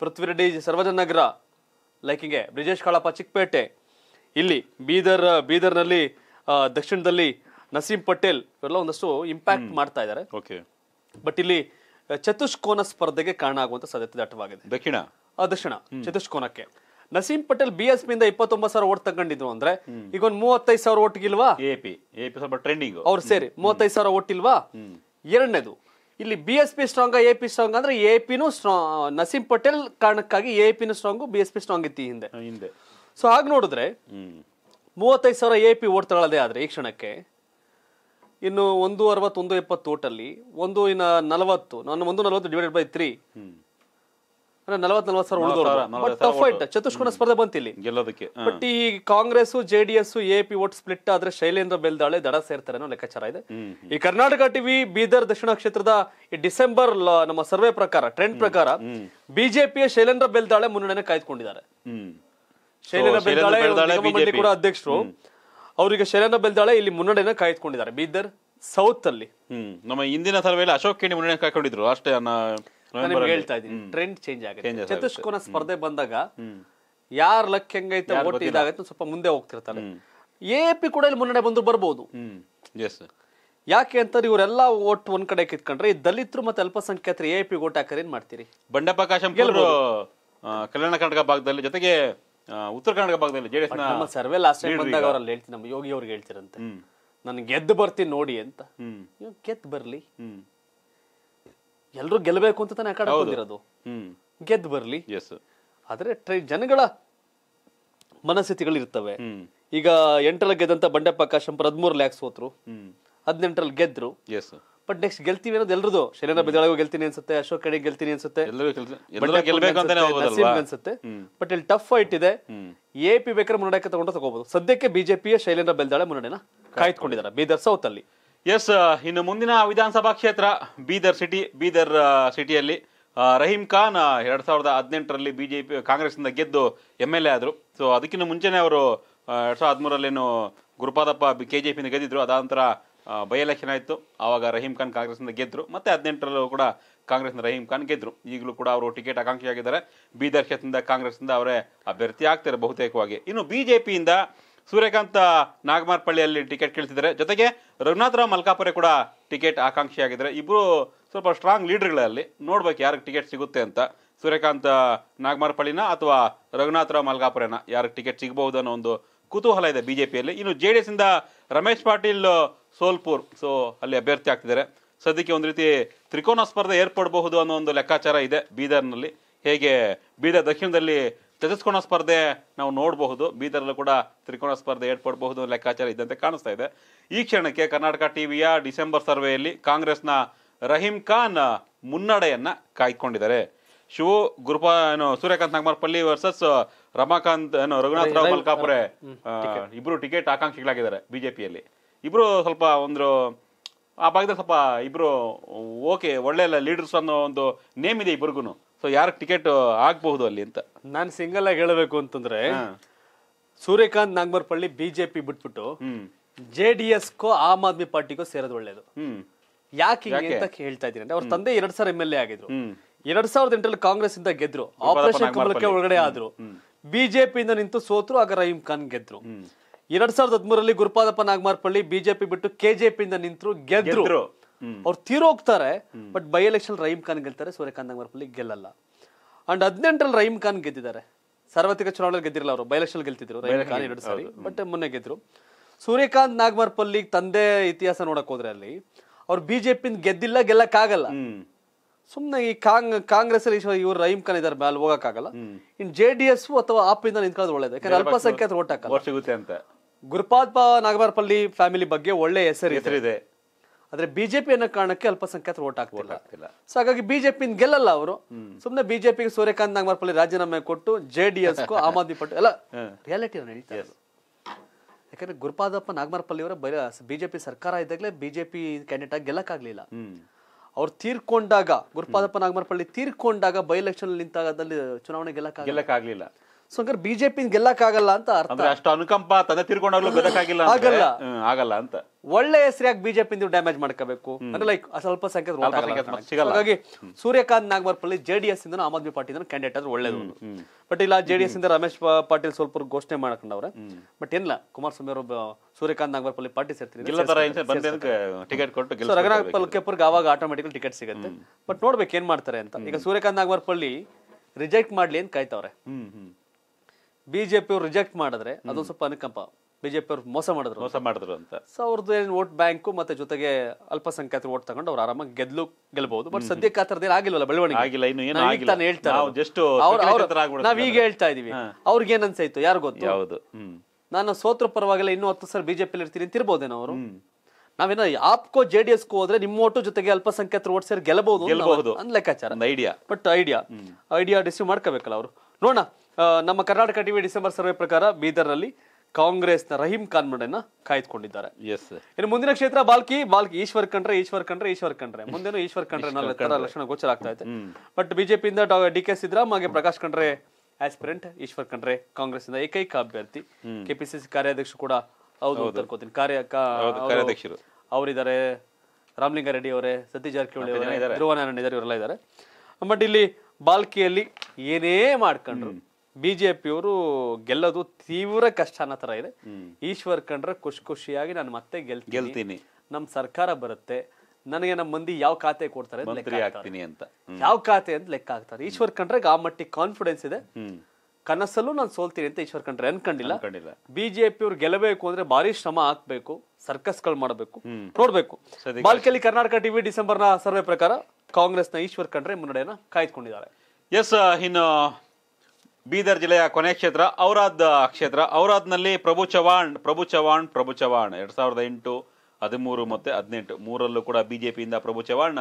Prithvi Reddy Sarvagna Nagar like ಹಿಂಗೆ ಬ್ರಿಜೇಶ್ ಕಾಳಪ್ಪ ಚಿಕ್ಕಪೇಟೆ ಇಲ್ಲಿ ಬೀದರ್ ಬೀದರ್ನಲ್ಲಿ ದಕ್ಷಿಣದಲ್ಲಿ ನಸೀಂ ಪಟೇಲ್ ಇವೆಲ್ಲ ಒಂದಷ್ಟು ಇಂಪ್ಯಾಕ್ಟ್ ಮಾಡ್ತಾ ಇದ್ದಾರೆ ಬಟ್ ಇಲ್ಲಿ ಚತುಷ್ಕೋನ ಸ್ಪರ್ಧೆಗೆ ಕಾರಣ ಆಗುವಂತ ಸಾಧ್ಯತೆ ದಟ್ಟವಾಗಿದೆ ದಕ್ಷಿಣ ದಕ್ಷಿಣ ಚತುಷ್ಕೋನಕ್ಕೆ ನಸೀಂ ಪಟೇಲ್ ಬಿ ಎಸ್ ಪಿಯಿಂದ ಇಪ್ಪತ್ತೊಂಬತ್ತು ಸಾವಿರ ಓಟ್ ತಗೊಂಡಿದ್ರು ಅಂದ್ರೆ ಈಗ ಒಂದ್ ಮೂವತ್ತೈದು ಸಾವಿರ ಓಟ್ ಇಲ್ವಾ ಎಪಿ ಎಪಿ ಸ್ವಲ್ಪ ಟ್ರೆಂಡಿಂಗ್ ಅವ್ರು ಸೇರಿ ಮೂವತ್ತೈದು ಸಾವಿರ ಓಟ್ ಇಲ್ವಾ ಎರಡನೇದು ಇಲ್ಲಿ B S P strong A P strong ಅಂದ್ರೆ ಎ ಪಿನೂ ಸ್ಟ್ರಾಂಗ್ ನಸೀಂ ಪಟೇಲ್ ಕಾರಣಕ್ಕಾಗಿ ಎ ಪಿನೂ strong B S P strong ಇತ್ತು ಹಿಂದೆ ಹಿಂದೆ ಸೊ ಹಾಗೆ ನೋಡಿದ್ರೆ ಮೂವತ್ತೈದು ಸಾವಿರ ಎ ಪಿ ಓಟ್ ತಗೊಳ್ಳದೆ ಆದ್ರೆ ಈ ಕ್ಷಣಕ್ಕೆ ಇನ್ನು ಒಂದು ಅರವತ್ತೊಂದು ಎಪ್ಪತ್ತು ಓಟಲ್ಲಿ ಒಂದು ಇನ್ನು ನಲವತ್ತು ನಾನು ಒಂದು ನಲವತ್ತು ಡಿವೈಡೆಡ್ ಬೈ ತ್ರೀ ನಲವತ್ ನಲವತ್ ಸಾವಿರ ಉಳಿದವರು ಟಫ್ ಫೈಟ್ ಚತುಷ್ಕೋನ ಸ್ಪರ್ಧೆ ಬಂತಿಲ್ಲಿ ಗೆಲ್ಲೋದಕ್ಕೆ ಬಟ್ ಈ Congress JDS A P vote split ಆದ್ರೆ ಶೈಲೇಂದ್ರ ಬೆಲ್ದಾಳೆ ದಡ ಸೇರ್ತಾರೆ ಅನ್ನೋ ಲೆಕ್ಕಾಚಾರ ಇದೆ ಈ ಕರ್ನಾಟಕ ಟಿವಿ ಬೀದರ್ ದಕ್ಷಿಣ ಕ್ಷೇತ್ರದ ಈ ಡಿಸೆಂಬರ್ ನಮ್ಮ ಸರ್ವೆ ಪ್ರಕಾರ ಟ್ರೆಂಡ್ ಪ್ರಕಾರ ಬಿಜೆಪಿಯ ಶೈಲೇಂದ್ರ ಬೆಲ್ದಾಳೆ ಮುನ್ನಡೆನ ಕಾಯ್ದುಕೊಂಡಿದ್ದಾರೆ ಶೈಲೇಂದ್ರ ಬೆಲ್ದಾಳೆ ಕೂಡ ಅಧ್ಯಕ್ಷರು ಅವರಿಗೆ ಶೈಲೇಂದ್ರ ಬೆಲ್ದಾಳೆ ಇಲ್ಲಿ ಮುನ್ನಡೆನ ಕಾಯ್ದುಕೊಂಡಿದ್ದಾರೆ ಬೀದರ್ ಸೌತ್ ಅಲ್ಲಿ ನಮ್ಮ ಇಂದಿನ ಸರ್ವೆಯಲ್ಲಿ ಅಶೋಕ್ ಕೇಣಿ ಮುನ್ನಡೆ ಕಾಯ್ಕೊಂಡಿದ್ರು ಅಷ್ಟೇ ಹೇಳ್ತಾ ಇದ್ದೀನಿ ಟ್ರೆಂಡ್ ಚೇಂಜ್ ಆಗುತ್ತೆ ಚತುಷ್ಕೋನ ಸ್ಪರ್ಧೆ ಬಂದಾಗ ಯಾರ ಲಕ್ ಹೆಂಗೈತೆ ಓಟ್ ಇದಾಗೈತೆ ಸ್ವಲ್ಪ ಮುಂದೆ ಹೋಗ್ತಿರ್ತಾರೆ ಎ ಪಿ ಕೂಡ ಇಲ್ಲಿ ಮುನ್ನಡೆ ಬಂದು ಬರ್ಬೋದು ಯಾಕೆ ಅಂತಾರೆ ಇವರೆಲ್ಲ ಓಟ್ ಒಂದ್ ಕಡೆ ಕಿತ್ಕೊಂಡ್ರೆ ಈ ದಲಿತರು ಮತ್ತೆ ಅಲ್ಪಸಂಖ್ಯಾತರು ಎ ಪಿ ಓಟ್ ಹಾಕರ್ ಏನ್ ಮಾಡ್ತೀರಿ ಬಂಡಪ್ಪ ಪ್ರಕಾಶ್ ಕಲ್ಯಾಣ ಕರ್ನಾಟಕ ಭಾಗದಲ್ಲಿ ಜೊತೆಗೆ ಉತ್ತರ ಕರ್ನಾಟಕ ಭಾಗದಲ್ಲಿ ಜೆಡಿಎಸ್ ನಮ್ಮ ಸರ್ವೆ ಲಾಸ್ಟ್ ಟೈಮ್ ಬಂದಾಗ ಅವರಲ್ಲಿ ಹೇಳ್ತೀನಿ ನಮ್ಮ ಯೋಗಿ ಅವ್ರಿಗೆ ಹೇಳ್ತಿರಂತೆ ನಾನು ಗೆದ್ದು ಬರ್ತೀನಿ ನೋಡಿ ಅಂತ ಗೆದ್ದು ಬರ್ಲಿ ಎಲ್ಲರೂ ಗೆಲ್ಲಬೇಕು ಅಂತ ತಾನೆ ಆಟ ಬಂದಿರೋದು ಗೆದ್ದು ಬರಲಿ ಆದರೆ ಟ್ರೈ ಜನಗಳ ಮನಸ್ಥಿತಿಗಳಿರ್ತವೆ ಈಗ ಎಂಟರಲ್ಲಿ ಗೆದ್ದಂತ ಬಂಡೆಪ್ಪ ಕಾಶಂಪುರ ಹದಿಮೂರು ಲ್ಯಾಕ್ಸ್ ಹೋದ್ರು ಹದಿನೆಂಟರಲ್ಲಿ ಗೆದ್ರು ಬಟ್ ನೆಕ್ಸ್ಟ್ ಗೆಲ್ತೀವಿ ಅನ್ನೋದು ಎಲ್ರದು ಶೈಲೇನ ಬಿದ್ದಾಳಿಗೂ ಗೆಲ್ತೀನಿ ಅನ್ಸುತ್ತೆ ಅಶೋಕ್ ಕಡೆ ಗೆಲ್ತೀನಿ ಅನ್ಸುತ್ತೆ ಅನ್ಸುತ್ತೆ ಬಟ್ ಇಲ್ಲಿ ಟಫ್ ಫೈಟ್ ಇದೆ ಎ ಪಿ ಬೇಕಾದ್ರೆ ಮುನ್ನಡೆಗೆ ತಗೊಂಡ್ರೆ ತಗೋಬಹುದು ಸದ್ಯಕ್ಕೆ ಬಿಜೆಪಿಯ ಶೈಲೇಂದ್ರ ಬೆಲ್ದಾಳೆ ಮುನ್ನಡೆನ ಕಾಯ್ದುಕೊಂಡಿದ್ದಾರೆ ಬೀದರ್ ಸೌತ್ ಅಲ್ಲಿ ಎಸ್ uh, ಇನ್ನು ಮುಂದಿನ ವಿಧಾನಸಭಾ ಕ್ಷೇತ್ರ ಬೀದರ್ ಸಿಟಿ ಬೀದರ್ ಸಿಟಿಯಲ್ಲಿ uh, uh, ರಹೀಂ ಖಾನ್ ಎರಡು ಸಾವಿರದ ಹದಿನೆಂಟರಲ್ಲಿ ಬಿ ಜೆ ಪಿ ಕಾಂಗ್ರೆಸ್ನಿಂದ ಗೆದ್ದು ಎಮ್ ಎಲ್ ಎ ಆದರು ಸೊ ಅದಕ್ಕಿಂತ ಮುಂಚೆನೇ ಅವರು ಎರಡು ಸಾವಿರದ ಹದಿಮೂರಲ್ಲೇನು ಗುರುಪಾದಪ್ಪ ಬಿ ಕೆ ಜೆ ಪಿಯಿಂದ ಗೆದ್ದಿದ್ರು ಅದಾದ ನಂತರ ಬೈ ಎಲೆಕ್ಷನ್ ಆಯಿತು ಆವಾಗ ರಹೀಂ ಖಾನ್ ಕಾಂಗ್ರೆಸ್ನಿಂದ ಗೆದ್ದರು ಮತ್ತು ಹದಿನೆಂಟರಲ್ಲೂ ಕೂಡ ಕಾಂಗ್ರೆಸ್ನ ರಹೀಂ ಖಾನ್ ಗೆದ್ದರು ಈಗಲೂ ಕೂಡ ಅವರು ಟಿಕೆಟ್ ಆಕಾಂಕ್ಷಿಯಾಗಿದ್ದಾರೆ ಬೀದರ್ ಕ್ಷೇತ್ರದಿಂದ ಕಾಂಗ್ರೆಸ್ನಿಂದ ಅವರೇ ಅಭ್ಯರ್ಥಿ ಆಗ್ತಾರೆ ಬಹುತೇಕವಾಗಿ ಇನ್ನು ಬಿ ಜೆ ಪಿಯಿಂದ ಸೂರ್ಯಕಾಂತ ನಾಗಮಾರ್ಪಳ್ಳಿಯಲ್ಲಿ ಟಿಕೆಟ್ ಕೇಳ್ತಿದ್ದಾರೆ ಜೊತೆಗೆ ರಾವ್ ಮಲ್ಕಾಪುರೆ ಕೂಡ ಟಿಕೆಟ್ ಆಕಾಂಕ್ಷಿಯಾಗಿದ್ದಾರೆ ಇಬ್ಬರು ಸ್ವಲ್ಪ ಸ್ಟ್ರಾಂಗ್ ಲೀಡರ್ಗಳಲ್ಲಿ ನೋಡ್ಬೇಕು ಯಾರಿಗೆ ಟಿಕೆಟ್ ಸಿಗುತ್ತೆ ಅಂತ ಸೂರ್ಯಕಾಂತ ನಾಗಮಾರ್ಪಳ್ಳಿನ ಅಥವಾ ರಘುನಾಥರಾವ್ ಮಲ್ಕಾಪುರೆನ ಯಾರಿಗೆ ಟಿಕೆಟ್ ಸಿಗಬಹುದು ಅನ್ನೋ ಒಂದು ಕುತೂಹಲ ಇದೆ ಬಿ ಜೆ ಪಿಯಲ್ಲಿ ಇನ್ನು ಜೆ ಡಿ ಎಸ್ ಇಂದ ರಮೇಶ್ ಪಾಟೀಲ್ ಸೋಲ್ಪುರ್ ಸೊ ಅಲ್ಲಿ ಅಭ್ಯರ್ಥಿ ಆಗ್ತಿದ್ದಾರೆ ಸದ್ಯಕ್ಕೆ ಒಂದು ರೀತಿ ತ್ರಿಕೋನ ಸ್ಪರ್ಧೆ ಏರ್ಪಡಬಹುದು ಅನ್ನೋ ಒಂದು ಲೆಕ್ಕಾಚಾರ ಇದೆ ಬೀದರ್ನಲ್ಲಿ ಹೇಗೆ ಬೀದರ್ ದಕ್ಷಿಣದಲ್ಲಿ ತ್ರಿಕೋನ ಸ್ಪರ್ಧೆ ನಾವು ನೋಡಬಹುದು ಬೀದರಲ್ಲೂ ಕೂಡ ತ್ರಿಕೋನ ಸ್ಪರ್ಧೆ ಏರ್ಪಡಬಹುದು ಲೆಕ್ಕಾಚಾರ ಇದ್ದಂತೆ ಕಾಣಿಸ್ತಾ ಇದೆ ಈ ಕ್ಷಣಕ್ಕೆ ಕರ್ನಾಟಕ ಟಿವಿಯ ಡಿಸೆಂಬರ್ ಸರ್ವೆಯಲ್ಲಿ ಕಾಂಗ್ರೆಸ್ನ ರಹೀಂ ಖಾನ್ ಮುನ್ನಡೆಯನ್ನ ಕಾಯ್ಕೊಂಡಿದ್ದಾರೆ ಶಿವು ಗುರುಪ ಏನು ಸೂರ್ಯಕಾಂತ್ ಪಲ್ಲಿ ವರ್ಸಸ್ ರಮಾಕಾಂತ್ ಏನು ರಘುನಾಥ್ ರಾವ್ ಮಲ್ಕಾಪುರೆ ಇಬ್ರು ಟಿಕೆಟ್ ಆಕಾಂಕ್ಷಿಗಳಾಗಿದ್ದಾರೆ ಬಿಜೆಪಿಯಲ್ಲಿ ಇಬ್ರು ಸ್ವಲ್ಪ ಒಂದು ಆ ಭಾಗದಲ್ಲಿ ಸ್ವಲ್ಪ ಇಬ್ರು ಓಕೆ ಒಳ್ಳೆ ಲೀಡರ್ಸ್ ಅನ್ನೋ ಒಂದು ನೇಮ್ ಇದೆ ಇಬ್ಬರಿಗೂ ಸೊ ಯಾರು ಟಿಕೆಟ್ ಆಗ್ಬಹುದು ಅಲ್ಲಿ ಅಂತ ನಾನು ಸಿಂಗಲ್ ಆಗಿ ಹೇಳಬೇಕು ಅಂತಂದ್ರೆ ಸೂರ್ಯಕಾಂತ್ ನಾಗಮಾರ್ ಪಳ್ಳಿ ಬಿಜೆಪಿ ಬಿಟ್ಬಿಟ್ಟು ಜೆ ಡಿ ಕೋ ಆಮ್ ಆದ್ಮಿ ಪಾರ್ಟಿಗೋ ಸೇರೋದು ಒಳ್ಳೇದು ಯಾಕೆ ಅಂತ ಹೇಳ್ತಾ ಇದೀನಿ ಅಂದ್ರೆ ಅವ್ರ ತಂದೆ ಎರಡ್ ಸಾವಿರ ಎಂ ಎಲ್ ಎ ಆಗಿದ್ರು ಎರಡ್ ಸಾವಿರದ ಎಂಟರಲ್ಲಿ ಕಾಂಗ್ರೆಸ್ ಇಂದ ಗೆದ್ರು ಆಪರೇಷನ್ ಕಮಲಕ್ಕೆ ಒಳಗಡೆ ಆದ್ರು ಬಿಜೆಪಿಯಿಂದ ನಿಂತು ಸೋತ್ರು ಆಗ ರಹೀಂ ಖಾನ್ ಗೆದ್ರು ಎರಡ್ ಸಾವಿರದ ಹದಿಮೂರಲ್ಲಿ ಗುರುಪಾದಪ್ಪ ಪಳ್ಳಿ ಬಿಜೆಪಿ ಬಿಟ್ಟು ಕೆಜೆಪಿ ಇಂದ ನಿಂತರು ಗೆದ್ರು ಅವ್ರು ತೀರೋಗ್ತಾರೆ but by election Rahim Khan ಗೆಲ್ತಾರೆ ಸೂರ್ಯಕಾಂತ್ ನಾಗಮರಪಲ್ಲಿ ಗೆಲ್ಲಲ್ಲ ಅಂಡ್ ಹದಿನೆಂಟರಲ್ಲಿ ರಹೀಮ್ ಖಾನ್ ಗೆದ್ದಿದ್ದಾರೆ ಸಾರ್ವತ್ರಿಕ ಚುನಾವಣೆಯಲ್ಲಿ ಗೆದ್ದಿರಲ್ಲ ಅವರು ಬೈ ಎಲೆಕ್ಷನ್ ಗೆಲ್ತಿದ್ರು ರಹೀಮ್ ಖಾನ್ ಎರಡು ಸಾರಿ ಬಟ್ ಮೊನ್ನೆ ಗೆದ್ರು ಸೂರ್ಯಕಾಂತ್ ನಾಗಮರ್ಪಲ್ಲಿ ತಂದೆ ಇತಿಹಾಸ ನೋಡಕ್ ಹೋದ್ರೆ ಅಲ್ಲಿ ಅವ್ರು ಬಿಜೆಪಿ ಗೆದ್ದಿಲ್ಲ ಗೆಲ್ಲಕ್ಕಾಗಲ್ಲ ಸುಮ್ಮನೆ ಈ ಕಾಂಗ್ ಕಾಂಗ್ರೆಸ್ ಇವ್ರು ರಹೀಮ್ ಖಾನ್ ಮ್ಯಾಲ್ ಮೇಲೆ ಆಗಲ್ಲ ಇನ್ ಜೆ ಡಿ ಎಸ್ ಅಥವಾ ಆಪ್ ಇಂದ ನಿಂತ್ಕೊಳ್ಳೋದು ಒಳ್ಳೇದು ಯಾಕಂದ್ರೆ ಅಲ್ಪಸಂಖ್ಯಾತ ಓಟ್ ಹಾಕಲ್ಲ ಸಿಗುತ್ತೆ ಅಂತ ಗುರುಪಾದ್ ನಾಗಬಾರ್ಪಲ್ಲಿ ಫ್ಯಾಮಿಲಿ ಬಗ್ಗೆ ಒಳ್ಳೆ ಹೆಸರು ಹೆಸರಿದೆ ಆದ್ರೆ ಬಿಜೆಪಿ ಅನ್ನೋ ಕಾರಣಕ್ಕೆ ಅಲ್ಪಸಂಖ್ಯಾತ ಓಟ್ ಆಗ್ತಿಲ್ಲ ಸೊ ಹಾಗಾಗಿ ಬಿಜೆಪಿ ಗೆಲ್ಲಲ್ಲ ಅವರು ಸುಮ್ನೆ ಬಿಜೆಪಿಗೆ ಸೂರ್ಯಕಾಂತ್ ನಾಗಮಾರ್ಪಲ್ಲಿ ರಾಜೀನಾಮೆ ಕೊಟ್ಟು ಜೆ ಡಿ ಆಮಾದಿ ಆಮ್ ಆದ್ಮಿ ಪಟ್ಟು ಎಲ್ಲ ರಿಯಾಲಿಟಿ ಹೇಳ್ತಾರೆ ಯಾಕಂದ್ರೆ ಗುರುಪಾದಪ್ಪ ನಾಗಮಾರ್ಪಲ್ಲಿ ಅವರ ಬರ ಬಿಜೆಪಿ ಸರ್ಕಾರ ಇದ್ದಾಗಲೇ ಬಿಜೆಪಿ ಕ್ಯಾಂಡಿಡೇಟ್ ಆಗಿ ಗೆಲ್ಲಕ್ಕಾಗ್ಲಿಲ್ಲ ಅವ್ರು ತೀರ್ಕೊಂಡಾಗ ಗುರುಪಾದಪ್ಪ ನಾಗಮಾರ್ಪಲ್ಲಿ ತೀರ್ಕೊಂಡಾಗ ಬೈ ಎಲೆಕ್ಷನ್ ನಿಂತಾಗದಲ್ಲಿ ಚುನಾವಣೆ ಗೆಲ್ಲಕ್ಕಾಗಲಿಲ್ಲ ಸೊ ಹಂಗಾರೆ ಬಿಜೆಪಿ ಗೆಲ್ಲಕ್ಕಾಗಲ್ಲ ಅಂತ ಅರ್ಥ ಅಂದ್ರೆ ಅಷ್ಟು ಅನುಕಂಪ ತಂದೆ ತಿರ್ಕೊಂಡಾಗ್ಲೂ ಗೆಲ್ಲಕ್ಕಾಗಿಲ್ಲ ಆಗಲ್ಲ ಆಗಲ್ಲ ಅಂತ ಒಳ್ಳೆ ಹೆಸರಿಯಾಗಿ ಬಿಜೆಪಿ ನೀವು ಡ್ಯಾಮೇಜ್ ಮಾಡ್ಕೋಬೇಕು ಅಂದ್ರೆ ಲೈಕ್ ಸ್ವಲ್ಪ ಸಂಖ್ಯೆ ಹಾಗಾಗಿ Suryakant Nagamarpalli J D S ಇಂದ ಆಮ್ ಆದ್ಮಿ ಪಾರ್ಟಿ ಕ್ಯಾಂಡಿಡೇಟ್ ಆದ್ರೆ ಒಳ್ಳೇದು ಬಟ್ ಇಲ್ಲ ಜೆ ಡಿ ಎಸ್ ಇಂದ ರಮೇಶ್ ಪಾಟೀಲ್ ಸ್ವಲ್ಪ ಘೋಷಣೆ ಮಾಡ್ಕೊಂಡವ್ರೆ ಬಟ್ ಏನಿಲ್ಲ ಕುಮಾರಸ್ವಾಮಿ ಅವರು ಸೂರ್ಯಕಾಂತ್ ನಾಗಮರ್ಪಲ್ಲಿ ಪಾರ್ಟಿ ಸೇರ್ತೀನಿ ರಘುನಾಥ್ ಪಲ್ಕೆಪುರ್ಗೆ ಅವಾಗ ಆಟೋಮೆಟಿಕಲ್ ಟಿಕೆಟ್ ಸಿಗುತ್ತೆ ಬಟ್ ನೋಡ್ಬೇಕು ಏನ್ ಮಾಡ್ತಾರೆ ಅಂತ ಈಗ ಸೂರ್ಯಕಾಂತ್ ಪಲ್ಲಿ ರಿಜೆಕ್ಟ್ ಮಾಡ್ಲಿ ಅಂತ ಕಾಯ್ತವ್ರೆ ಬಿಜೆಪಿ ಅವ್ರು ರಿಜೆಕ್ಟ್ ಮಾಡಿದ್ರೆ ಅದೊಂದು ಸ್ವಲ್ಪ ಅನುಕಂಪ ಬಿಜೆಪಿ ಅವ್ರು ಮೋಸ ಮಾಡಿದ್ರು ಮೋಸ ಮಾಡಿದ್ರು ಅಂತ ಸೊ ಅವ್ರದ್ದು ಏನು ವೋಟ್ ಬ್ಯಾಂಕು ಮತ್ತೆ ಜೊತೆಗೆ ಅಲ್ಪಸಂಖ್ಯಾತರು ವೋಟ್ ತಗೊಂಡು ಅವ್ರು ಆರಾಮಾಗಿ ಗೆದ್ಲು ಗೆಲ್ಬಹುದು ಬಟ್ ಸದ್ಯಕ್ಕೆ ಆ ಥರದ್ದೇನು ಬೆಳವಣಿಗೆ ಆಗಿಲ್ಲ ಇನ್ನು ಏನು ಆಗಿಲ್ಲ ನಾವ್ ಈಗ ಹೇಳ್ತಾ ಇದೀವಿ ಅವ್ರಿಗೆ ಏನ್ ಅನ್ಸಾಯ್ತು ಯಾರು ಗೊತ್ತು ಹೌದು ನಾನು ಸೋತ್ರ ಪರವಾಗಿಲ್ಲ ಇನ್ನೂ ಹತ್ತು ಸರ್ ಬಿಜೆಪಿ ಇರ್ತೀನಿ ಅಂತ ಇರ್ಬೋದೇನೋ ಅವರು ನಾವೇನೋ ಆಪ್ಕೋ ಜೆ ಡಿ ಹೋದ್ರೆ ನಿಮ್ಮ ಓಟು ಜೊತೆಗೆ ಅಲ್ಪಸಂಖ್ಯಾತರು ಓಟ್ ಸೇರಿ ಗೆಲ್ಲಬಹುದು ಗೆಲ್ಲಬಹುದು ಲೆಕ್ಕಾಚಾರ idea but idea idea receive ಮಾಡ್ಕೋಬೇಕಲ್ಲ ಅವರು ನೋಡೋಣ ನಮ್ಮ ಕರ್ನಾಟಕ ಟಿವಿ ಡಿಸೆಂಬರ್ ಸರ್ವೆ ಪ್ರಕಾರ ಬೀದರ್ನಲ್ಲಿ ಕಾಂಗ್ರೆಸ್ನ ರಹೀಂ ಖಾನ್ ಮಂಡನ್ನ ಕಾಯ್ದುಕೊಂಡಿದ್ದಾರೆ ಇನ್ನು ಮುಂದಿನ ಕ್ಷೇತ್ರ ಬಾಲ್ಕಿ ಬಾಲ್ಕಿ ಈಶ್ವರ್ ಕಂಡ್ರೆ ಈಶ್ವರ್ ಕಂಡ್ರೆ ಈಶ್ವರ್ ಕಂಡ್ರೆ ಮುಂದೇನು ಈಶ್ವರ್ ಕಂಡ್ರೆ ಲಕ್ಷಣ ಗೋಚರ ಆಗ್ತಾ ಇದೆ ಬಟ್ ಬಿಜೆಪಿಯಿಂದ ಡಿ ಕೆ ಸಿದ್ದರಾಮ್ ಹಾಗೆ ಪ್ರಕಾಶ್ ಕಂಡ್ರೆ ಆಸ್ಪಿರೆಂಟ್ ಈಶ್ವರ್ ಕಂಡ್ರೆ ಕಾಂಗ್ರೆಸ್ ಇಂದ ಏಕೈಕ ಅಭ್ಯರ್ಥಿ ಕೆಪಿಸಿಸಿ ಕಾರ್ಯಾಧ್ಯಕ್ಷ ಕೂಡ ಹೌದು ಅನ್ಕೋತೀನಿ ಕಾರ್ಯ ಕಾರ್ಯಾಧ್ಯಕ್ಷರು ಅವರಿದ್ದಾರೆ ರಾಮಲಿಂಗಾರೆಡ್ಡಿ ಅವರೇ ಸತೀಶ್ ಜಾರಕಿಹೊಳಿ ಧ್ರುವನಾರಾಯಣ ಧ್ರುವ ನಾರಾಯಣ ಇದ್ದಾರೆ ಇವರೆಲ್ಲ ಇದ್ದಾರೆ ಬಟ್ ಇಲ್ಲಿ ಬಾಲ್ಕಿಯಲ್ಲಿ ಏನೇ ಮಾಡ್ಕೊಂಡ್ರು ಬಿಜೆಪಿಯವರು ಗೆಲ್ಲೋದು ತೀವ್ರ ಕಷ್ಟ ಅನ್ನೋ ತರ ಇದೆ ಈಶ್ವರ್ ಕಂಡ್ರೆ ಖುಷಿ ಖುಷಿಯಾಗಿ ನಾನು ಮತ್ತೆ ಗೆಲ್ತೀನಿ ನಮ್ ಸರ್ಕಾರ ಬರುತ್ತೆ ನನಗೆ ನಮ್ಮ ಮಂದಿ ಯಾವ ಖಾತೆ ಕೊಡ್ತಾರೆ ಅಂತ ಯಾವ ಖಾತೆ ಅಂತ ಲೆಕ್ಕ ಹಾಕ್ತಾರೆ ಈಶ್ವರ್ ಕಂಡ್ರೆ ಆ ಮಟ್ಟಿ ಕಾನ್ಫಿಡೆನ್ಸ್ ಇದೆ ಕನಸಲ್ಲೂ ನಾನು ಸೋಲ್ತೀನಿ ಅಂತ ಈಶ್ವರ್ ಕಂಡ್ರೆ ಅನ್ಕೊಂಡಿಲ್ಲ ಬಿಜೆಪಿ ಅವ್ರು ಗೆಲ್ಲಬೇಕು ಅಂದ್ರೆ ಭಾರಿ ಶ್ರಮ ಹಾಕ್ಬೇಕು ಸರ್ಕಸ್ ಗಳು ಮಾಡಬೇಕು ನೋಡ್ಬೇಕು ಬಾಲ್ಕಲ್ಲಿ ಕರ್ನಾಟಕ ಟಿವಿ ನ ಸರ್ವೆ ಪ್ರಕಾರ ಕಾಂಗ್ರೆಸ್ನ ಈಶ್ವರ್ ಕಂಡ್ರೆ ಮುನ್ನಡೆಯನ್ನ ಕಾಯ್ದುಕೊಂಡಿದ್ದಾರೆ ಎಸ್ ಇನ್ನು ಬೀದರ್ ಜಿಲ್ಲೆಯ ಕೊನೆ ಕ್ಷೇತ್ರ ಔರಾದ್ ಕ್ಷೇತ್ರ ಔರಾದ್ನಲ್ಲಿ ಪ್ರಭು ಚವಾಣ್ ಪ್ರಭು ಚವಾಣ್ ಪ್ರಭು ಚವಾಣ್ ಎರಡು ಸಾವಿರದ ಎಂಟು ಹದಿಮೂರು ಮತ್ತು ಹದಿನೆಂಟು ಮೂರಲ್ಲೂ ಕೂಡ ಬಿ ಜೆ ಪಿಯಿಂದ ಪ್ರಭು ಚವಾಣ್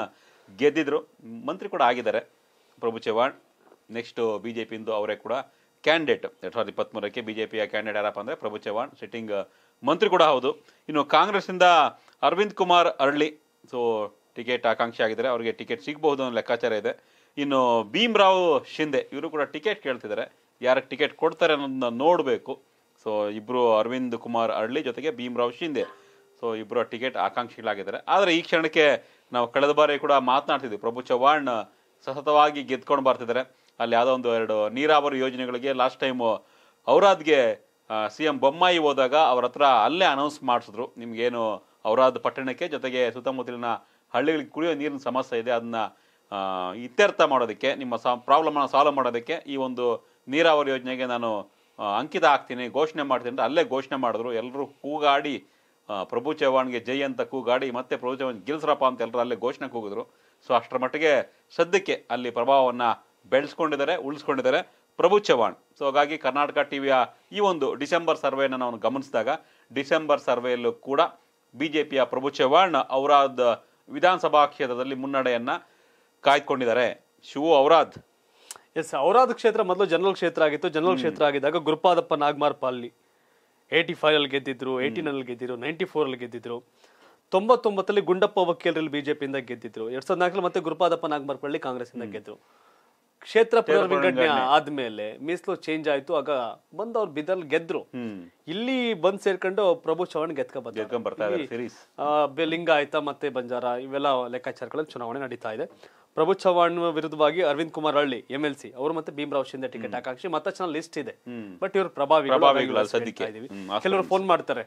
ಗೆದ್ದಿದ್ರು ಮಂತ್ರಿ ಕೂಡ ಆಗಿದ್ದಾರೆ Prabhu Chavan next B J ಪಿಯಿಂದ ಅವರೇ ಕೂಡ ಕ್ಯಾಂಡಿಡೇಟ್ ಎರಡು ಸಾವಿರದ ಇಪ್ಪತ್ತ್ಮೂರಕ್ಕೆ ಬಿ ಜೆ ಪಿಯ ಕ್ಯಾಂಡಿಡೇಟ್ ಯಾರಪ್ಪ ಅಂದರೆ ಪ್ರಭು ಚವಾಣ್ ಸಿಟ್ಟಿಂಗ್ ಮಂತ್ರಿ ಕೂಡ ಹೌದು ಇನ್ನು ಕಾಂಗ್ರೆಸ್ಸಿಂದ ಅರವಿಂದ್ ಕುಮಾರ್ ಅರಳಿ ಸೊ ಟಿಕೆಟ್ ಆಕಾಂಕ್ಷಿ ಆಗಿದ್ದಾರೆ ಅವರಿಗೆ ಟಿಕೆಟ್ ಸಿಗಬಹುದು ಅನ್ನೋ ಲೆಕ್ಕಾಚಾರ ಇದೆ ಇನ್ನು ಭೀಮ್ರಾವ್ ಶಿಂದೆ ಇವರು ಕೂಡ ಟಿಕೆಟ್ ಕೇಳ್ತಿದ್ದಾರೆ ಯಾರಿಗೆ ಟಿಕೆಟ್ ಕೊಡ್ತಾರೆ ಅನ್ನೋದನ್ನ ನೋಡಬೇಕು ಸೊ ಇಬ್ಬರು ಅರವಿಂದ್ ಕುಮಾರ್ ಅರಳಿ ಜೊತೆಗೆ ಭೀಮ್ರಾವ್ ಶಿಂದೆ ಸೊ ಇಬ್ಬರು ಟಿಕೆಟ್ ಆಕಾಂಕ್ಷಿಗಳಾಗಿದ್ದಾರೆ ಆದರೆ ಈ ಕ್ಷಣಕ್ಕೆ ನಾವು ಕಳೆದ ಬಾರಿ ಕೂಡ ಮಾತನಾಡ್ತಿದ್ವಿ ಪ್ರಭು ಚವ್ಹಾಣ್ ಸತತವಾಗಿ ಗೆದ್ಕೊಂಡು ಬರ್ತಿದ್ದಾರೆ ಅಲ್ಲಿ ಯಾವುದೋ ಒಂದು ಎರಡು ನೀರಾವರಿ ಯೋಜನೆಗಳಿಗೆ ಲಾಸ್ಟ್ ಟೈಮು ಔರಾದ್ಗೆ ಸಿ ಎಂ ಬೊಮ್ಮಾಯಿ ಹೋದಾಗ ಅವ್ರ ಹತ್ರ ಅಲ್ಲೇ ಅನೌನ್ಸ್ ಮಾಡಿಸಿದ್ರು ನಿಮ್ಗೇನು ಔರಾದ್ ಪಟ್ಟಣಕ್ಕೆ ಜೊತೆಗೆ ಸುತ್ತಮುತ್ತಲಿನ ಹಳ್ಳಿಗಳಿಗೆ ಕುಡಿಯೋ ನೀರಿನ ಸಮಸ್ಯೆ ಇದೆ ಅದನ್ನ ಇತ್ಯರ್ಥ ಮಾಡೋದಕ್ಕೆ ನಿಮ್ಮ ಸಾ ಪ್ರಾಬ್ಲಮನ್ನು ಸಾಲ್ವ್ ಮಾಡೋದಕ್ಕೆ ಈ ಒಂದು ನೀರಾವರಿ ಯೋಜನೆಗೆ ನಾನು ಅಂಕಿತ ಹಾಕ್ತೀನಿ ಘೋಷಣೆ ಮಾಡ್ತೀನಿ ಅಂತ ಅಲ್ಲೇ ಘೋಷಣೆ ಮಾಡಿದ್ರು ಎಲ್ಲರೂ ಕೂಗಾಡಿ ಪ್ರಭು ಚವ್ಹಾಣ್ಗೆ ಜೈ ಅಂತ ಕೂಗಾಡಿ ಮತ್ತೆ ಪ್ರಭು ಚವ್ಹಾಣ್ ಗೆಲ್ಸರಪ್ಪ ಅಂತ ಎಲ್ಲರೂ ಅಲ್ಲೇ ಘೋಷಣೆ ಕೂಗಿದ್ರು ಸೊ ಅಷ್ಟರ ಮಟ್ಟಿಗೆ ಸದ್ಯಕ್ಕೆ ಅಲ್ಲಿ ಪ್ರಭಾವವನ್ನು ಬೆಳೆಸ್ಕೊಂಡಿದ್ದಾರೆ ಉಳಿಸ್ಕೊಂಡಿದ್ದಾರೆ ಪ್ರಭು ಚವ್ಹಾಣ್ ಸೊ ಹಾಗಾಗಿ ಕರ್ನಾಟಕ ಟಿ ವಿಯ ಈ ಒಂದು ಡಿಸೆಂಬರ್ ಸರ್ವೆಯನ್ನು ನಾವು ಗಮನಿಸಿದಾಗ ಡಿಸೆಂಬರ್ ಸರ್ವೆಯಲ್ಲೂ ಕೂಡ ಬಿ ಜೆ ಪಿಯ ಪ್ರಭು ಚವ್ಹಾಣ್ ಅವರಾದ ವಿಧಾನಸಭಾ ಕ್ಷೇತ್ರದಲ್ಲಿ ಮುನ್ನಡೆಯನ್ನ ಕಾಯ್ದುಕೊಂಡಿದ್ದಾರೆ ಶಿವ ಔರಾದ್ ಎಸ್ ಔರಾದ್ ಕ್ಷೇತ್ರ ಮೊದಲು ಜನರಲ್ ಕ್ಷೇತ್ರ ಆಗಿತ್ತು ಜನರಲ್ ಕ್ಷೇತ್ರ ಆಗಿದ್ದಾಗ ಗುರುಪಾದಪ್ಪ ನಾಗಮಾರ್ ಪಾಲ್ಲಿ ಏಯ್ಟಿ ಅಲ್ಲಿ ಗೆದ್ದಿದ್ರು ನಲ್ಲಿ ಗೆದ್ದಿದ್ರು ನೈಂಟಿ ಅಲ್ಲಿ ಗೆದ್ದಿದ್ರು ತೊಂಬತ್ತೊಂಬತ್ತಲ್ಲಿ ಗುಂಡಪ್ಪ ವಕೀಲರಲ್ಲಿ ಬಿಜೆಪಿಯಿಂದ ಗೆದ್ದಿದ್ರು ಎರಡ್ ಸಾವಿರದ ನಾಲ್ಕರಲ್ಲಿ ಮತ್ತೆ ಗುರುಪಾದಪ್ಪ ನಾಗಮಾರ್ ಕಾಂಗ್ರೆಸ್ ಇಂದ ಗೆದ್ದರು ಕ್ಷೇತ್ರ ಪುನರ್ವಿಂಗಡಣೆ ಆದ್ಮೇಲೆ ಮೀಸಲು ಚೇಂಜ್ ಆಯ್ತು ಆಗ ಬಂದ್ ಅವ್ರು ಬಿದಲ್ ಗೆದ್ರು ಇಲ್ಲಿ ಬಂದ್ ಸೇರ್ಕೊಂಡು ಪ್ರಭು ಚೌಹಾಣ್ ಗೆದ್ಕ ಆಯ್ತಾ ಮತ್ತೆ ಬಂಜಾರ ಇವೆಲ್ಲ ಲೆಕ್ಕಾಚಾರಗಳಲ್ಲಿ ಚುನಾವಣೆ ನಡೀತಾ ಇದೆ ಪ್ರಭು ಚವಾಣ್ ವಿರುದ್ಧವಾಗಿ ಅರವಿಂದ್ ಕುಮಾರ್ ಹಳ್ಳಿ ಎಂ ಎಲ್ ಸಿ ಅವರು ಮತ್ತೆ ಭೀಮರಾವ್ ಶಿಂದೆ ಟಿಕೆಟ್ ಹಾಕಾಕ್ಷಿ ಮತ್ತೆ ಲಿಸ್ಟ್ ಇದೆ ಬಟ್ ಇವರು ಪ್ರಭಾವಿ ಕೆಲವರು ಫೋನ್ ಮಾಡ್ತಾರೆ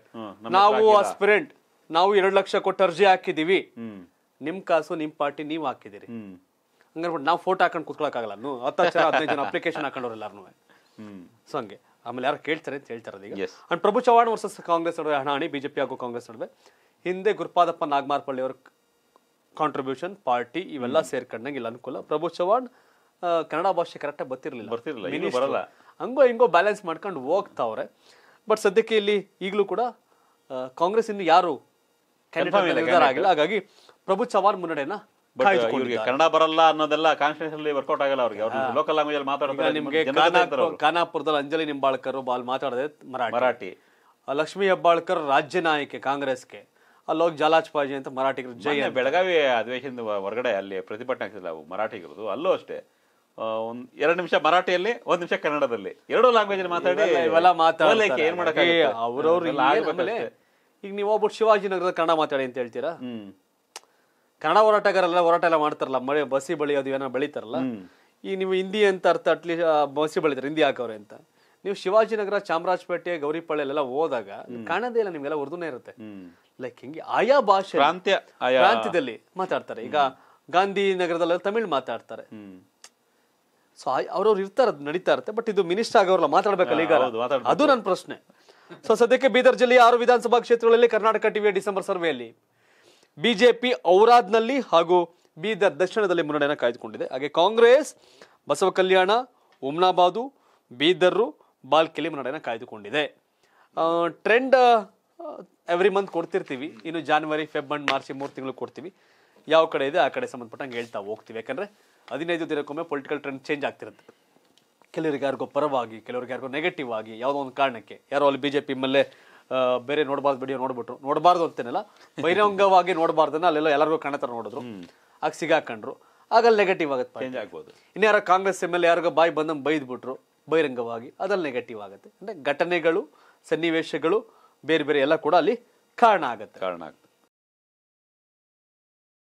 ನಾವು ಆಸ್ಪಿರೆಂಟ್ ನಾವು ಎರಡು ಲಕ್ಷ ಕೊಟ್ಟು ಅರ್ಜಿ ಹಾಕಿದೀವಿ ನಿಮ್ ಕಾಸು ನಿಮ್ ಪಾರ್ಟಿ ನೀವ್ ಹಾಕಿದಿರಿ ಹಂಗನ್ಬಿಟ್ಟು ನಾವು ಫೋಟೋ ಹಾಕೊಂಡು ಕುತ್ಕೊಳಕ್ಕಾಗಲ್ಲ ಹತ್ತು ಜನ ಅಪ್ಲಿಕೇಶನ್ ಹಾಕೊಂಡವ್ರು ಎಲ್ಲಾರು ಸೊ ಹಂಗೆ ಆಮೇಲೆ ಯಾರು ಕೇಳ್ತಾರೆ ಅಂತ ಹೇಳ್ತಾರೆ ಅದೀಗ ಅಂಡ್ ಪ್ರಭು ಚವ್ಹಾಣ್ ವರ್ಸಸ್ ಕಾಂಗ್ರೆಸ್ ನಡುವೆ ಹಣಾಣಿ ಬಿಜೆಪಿ ಹಾಗೂ ಕಾಂಗ್ರೆಸ್ ನಡುವೆ ಹಿಂದೆ ಗುರುಪಾದಪ್ಪ ನಾಗಮಾರ್ಪಳ್ಳಿ ಅವ್ರ ಕಾಂಟ್ರಿಬ್ಯೂಷನ್ ಪಾರ್ಟಿ ಇವೆಲ್ಲ ಸೇರ್ಕೊಂಡಂಗೆ ಇಲ್ಲ ಅನುಕೂಲ ಪ್ರಭು ಚವ್ಹಾಣ್ ಕನ್ನಡ ಭಾಷೆ ಕರೆಕ್ಟಾಗಿ ಬರ್ತಿರ್ಲಿಲ್ಲ ಬರ್ತಿರ್ಲಿಲ್ಲ ಹಂಗೋ ಹಿಂಗೋ ಬ್ಯಾಲೆನ್ಸ್ ಮಾಡ್ಕೊಂಡು ಹೋಗ್ತಾವ್ರೆ ಬಟ್ ಸದ್ಯಕ್ಕೆ ಇಲ್ಲಿ ಈಗಲೂ ಕೂಡ ಕಾಂಗ್ರೆಸ್ ಇನ್ನು ಯಾರು ಕ್ಯಾಂಡಿಡೇಟ್ ಆಗಿಲ್ಲ ಹಾಗಾಗಿ ಪ್ರಭು ಚವ್ಹಾಣ್ ಮುನ್ನಡೆಯನ್ನು ಬಟ್ uh, ಇವ್ರಿಗೆ ಕನ್ನಡ ಬರಲ್ಲ ಅನ್ನೋದೆಲ್ಲ ಕಾನ್ಫಿಡೆನ್ಸ್ ಅಲ್ಲಿ ವರ್ಕೌಟ್ ಆಗಲ್ಲ ಅವ್ರಿಗೆ ಅವ್ರು ಲೋಕಲ್ ಲ್ಯಾಂಗ್ವೇಜ್ ಅಲ್ಲಿ ಮಾತಾಡ್ತಾರೆ ನಿಮಗೆ ಖಾನಾಪುರದಲ್ಲಿ ಅಂಜಲಿ ನಿಂಬಾಳ್ಕರ್ ಬಾಲ್ ಮಾತಾಡದೆ ಮರಾಠಿ ಲಕ್ಷ್ಮೀ ಹೆಬ್ಬಾಳ್ಕರ್ ರಾಜ್ಯ ನಾಯಕಿ ಕಾಂಗ್ರೆಸ್ಗೆ ಅಲ್ಲೋಗಿ ಜಾಲಾಜ್ಪಾಜಿ ಅಂತ ಮರಾಠಿಗರು ಜೈ ಬೆಳಗಾವಿ ಅಧಿವೇಶನದ ಹೊರಗಡೆ ಅಲ್ಲಿ ಪ್ರತಿಭಟನೆ ಆಗ್ತಿಲ್ಲ ಮರಾಠಿಗರದು ಅಲ್ಲೂ ಅಷ್ಟೇ ಒಂದ್ ಎರಡು ನಿಮಿಷ ಮರಾಠಿಯಲ್ಲಿ ಒಂದ್ ನಿಮಿಷ ಕನ್ನಡದಲ್ಲಿ ಎರಡು ಲ್ಯಾಂಗ್ವೇಜ್ ಮಾತಾಡಿ ಇವೆಲ್ಲ ಮಾತಾಡಲಿಕ್ಕೆ ಏನ್ ಮಾಡಕ್ಕೆ ಅವ್ರವ್ರು ಈಗ ನೀವು ಒಬ್ಬ ಶಿವಾಜಿನಗರದ ಕನ್ನಡ ಮಾತಾಡಿ ಅಂತ ಹೇಳ್ತೀರಾ ಕನ್ನಡ ಹೋರಾಟಗಾರಲ್ಲ ಹೋರಾಟ ಎಲ್ಲ ಮಾಡ್ತಾರಲ್ಲ ಮಳೆ ಬಸಿ ಅದು ಏನೋ ಬೆಳೀತಾರಲ್ಲ ಈ ನೀವು ಹಿಂದಿ ಅಂತ ಅರ್ಥ ಅಟ್ಲೀಸ್ಟ್ ಬಸಿ ಬೆಳಿತಾರೆ ಹಿಂದಿ ಹಾಕೋರೆ ಅಂತ ನೀವು ಶಿವಾಜಿನಗರ ಚಾಮರಾಜಪೇಟೆ ಎಲ್ಲ ಹೋದಾಗ ಕಾಣದೇ ಇಲ್ಲ ನಿಮ್ಗೆಲ್ಲ ಉರ್ದುನೇ ಇರುತ್ತೆ ಲೈಕ್ ಹಿಂಗೆ ಆಯಾ ಭಾಷೆ ಪ್ರಾಂತ್ಯದಲ್ಲಿ ಮಾತಾಡ್ತಾರೆ ಈಗ ಗಾಂಧಿ ನಗರದಲ್ಲೆಲ್ಲ ತಮಿಳ್ ಮಾತಾಡ್ತಾರೆ ಸೊ ಅವ್ರವ್ರು ಇರ್ತಾರ ನಡೀತಾ ಇರುತ್ತೆ ಬಟ್ ಇದು ಮಿನಿಸ್ಟರ್ ಆಗೋರಲ್ಲ ಮಾತಾಡ್ಬೇಕಲ್ಲ ಈಗ ಅದು ನನ್ನ ಪ್ರಶ್ನೆ ಸೊ ಸದ್ಯಕ್ಕೆ ಬೀದರ್ ಜಿಲ್ಲೆಯ ಆರು ವಿಧಾನಸಭಾ ಕ್ಷೇತ್ರಗಳಲ್ಲಿ ಕರ್ನಾಟಕ ಟಿವಿ ಡಿಸೆಂಬರ್ ಸರ್ವೆಯಲ್ಲಿ ಬಿಜೆಪಿ ಔರಾದ್ನಲ್ಲಿ ಹಾಗೂ ಬೀದರ್ ದಕ್ಷಿಣದಲ್ಲಿ ಮುನ್ನಡೆಯನ್ನು ಕಾಯ್ದುಕೊಂಡಿದೆ ಹಾಗೆ ಕಾಂಗ್ರೆಸ್ ಬಸವ ಕಲ್ಯಾಣ ಉಮ್ನಾಬಾದು ಬೀದರ್ರು ಬಾಲ್ಕಿಲಿ ಮುನ್ನಡೆಯನ್ನು ಕಾಯ್ದುಕೊಂಡಿದೆ ಟ್ರೆಂಡ್ ಎವ್ರಿ ಮಂತ್ ಕೊಡ್ತಿರ್ತೀವಿ ಇನ್ನು ಜಾನ್ವರಿ ಫೆಬ್ ಅಂಡ್ ಮಾರ್ಚ್ ಮೂರು ತಿಂಗಳು ಕೊಡ್ತೀವಿ ಯಾವ ಕಡೆ ಇದೆ ಆ ಕಡೆ ಸಂಬಂಧಪಟ್ಟಂಗೆ ಹೇಳ್ತಾ ಹೋಗ್ತೀವಿ ಯಾಕಂದರೆ ಹದಿನೈದು ದಿನಕ್ಕೊಮ್ಮೆ ಪೊಲಿಟಿಕಲ್ ಟ್ರೆಂಡ್ ಚೇಂಜ್ ಆಗ್ತಿರುತ್ತೆ ಕೆಲವರಿಗೆ ಯಾರಿಗೋ ಪರವಾಗಿ ಕೆಲವರಿಗೆ ಯಾರಿಗೋ ನೆಗೆಟಿವ್ ಆಗಿ ಯಾವುದೋ ಒಂದು ಕಾರಣಕ್ಕೆ ಯಾರೋ ಅಲ್ಲಿ ಬಿ ಜೆ ಪಿ ಮೇಲೆ ಬೇರೆ ನೋಡಬಾರ್ದು ವಿಡಿಯೋ ನೋಡ್ಬಿಟ್ರು ನೋಡಬಾರ್ದು ಅಂತೇನಲ್ಲ ಬಹಿರಂಗವಾಗಿ ನೋಡಬಾರ್ದನ್ನ ಅಲ್ಲೆಲ್ಲ ಎಲ್ಲರಿಗೂ ಕಣತರ ನೋಡಿದ್ರು ಆಗ ಸಿಗಾಕೊಂಡ್ರು ಆಗ ನೆಗೆಟಿವ್ ಆಗುತ್ತೆ ಚೇಂಜ್ ಆಗ್ಬೋದು ಕಾಂಗ್ರೆಸ್ ಎಮ್ ಎಲ್ ಯಾರಿಗೋ ಬಾಯಿ ಬಂದಂಗೆ ಬೈದ್ಬಿಟ್ರು ಬಹಿರಂಗವಾಗಿ ಅದಲ್ಲಿ ನೆಗೆಟಿವ್ ಆಗುತ್ತೆ ಅಂದರೆ ಘಟನೆಗಳು ಸನ್ನಿವೇಶಗಳು ಬೇರೆ ಬೇರೆ ಎಲ್ಲ ಕೂಡ ಅಲ್ಲಿ ಕಾರಣ ಆಗುತ್ತೆ ಕಾರಣ ಆಗುತ್ತೆ